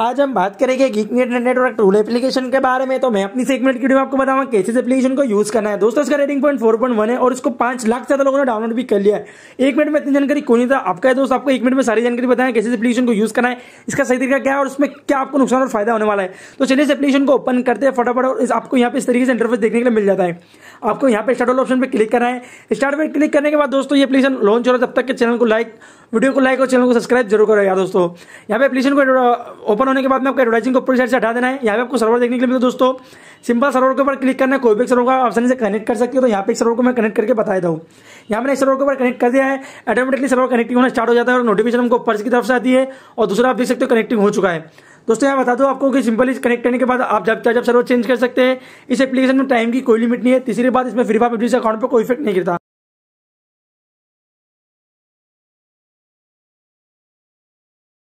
आज हम बात करेंगे गीकनेट नेटवर्क टूल एप्लीकेशन के बारे में तो मैं अपनी से एक मिनट की वीडियो आपको बताऊंगा कैसे इस एप्लीकेशन को यूज करना है दोस्तों इसका rating point four point one है और इसको पांच लाख से ज्यादा लोगों ने डाउनलोड भी कर लिया है एक मिनट में इतनी जानकारी कोई नहीं था आपका दोस्त आपको एक मिनट में सारी जानकारी बताया कैसे एप्लीकेशन को यूज करना है इसका सही तरीका क्या है और उसमें क्या आपको नुकसान और फायदा होने वाला है तो चलिए इस एप्लीकेशन को ओपन करते हैं फटाफट और आपको यहाँ पे इस तरीके से इंटरफेस देखने के लिए मिल जाता है आपको यहाँ पे स्टार्ट ऑप्शन पर क्लिक करना है स्टार्ट पर क्लिक करने के बाद दोस्तों ये एप्लीकेशन लॉन्च हो रहा है तब तक के चैनल को लाइक वीडियो को लाइक और चैनल को सब्सक्राइब जरूर यार दोस्तों यहाँ पे एप्लीकेशन को ओपन होने के बाद में आपको एडवर्टाइजिंग को पूरी साइड से हटा देना है यहाँ पे आपको सर्वर देखने के लिए मिलता दोस्तों सिंपल सर्वर के ऊपर क्लिक करना है कोई भी सर्वर को ऑप्शन से कनेक्ट कर सकते हो तो यहाँ पे सर्वर को मैं कनेक्ट करके बताया था यहाँ मैंने सर्वर के ऊपर कनेक्ट कर दिया है ऑटोमेटिकली सर्वर कनेक्टिंग होना स्टार्ट हो जाता है और नोटिफिकेशन हमको पर्स की तरफ से आती है और दूसरा आप देख सकते हो कनेक्टिंग हो चुका है दोस्तों यहाँ बता दो आपको कि सिंपली कनेक्ट करने के बाद आप जब चाहे जब सर्वर चेंज कर सकते हैं इस एप्लीकेशन में टाइम की कोई लिमिट नहीं है तीसरी बात इसमें फ्री फायर पब्लिश अकाउंट पर कोई इफेक्ट नहीं गिरता